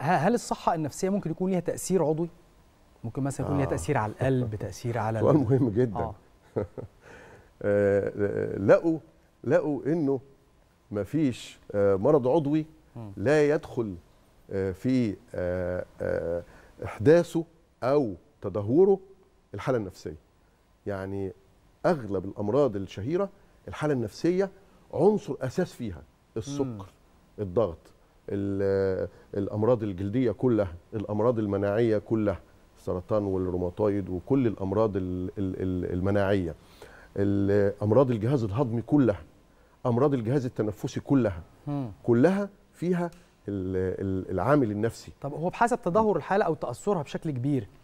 هل الصحه النفسيه ممكن يكون ليها تاثير عضوي ممكن مثلا يكون آه. ليها تاثير على القلب تاثير على سؤال مهم جدا آه. آه. لقوا لقوا انه مفيش آه، مرض عضوي لا يدخل آه، في احداثه او تدهوره الحاله النفسيه يعني اغلب الامراض الشهيره الحاله النفسيه عنصر اساس فيها السكر الضغط الامراض الجلديه كلها الامراض المناعيه كلها السرطان والروماتويد وكل الامراض المناعيه امراض الجهاز الهضمي كلها امراض الجهاز التنفسي كلها كلها فيها العامل النفسي طب هو بحسب تدهور الحاله او تاثرها بشكل كبير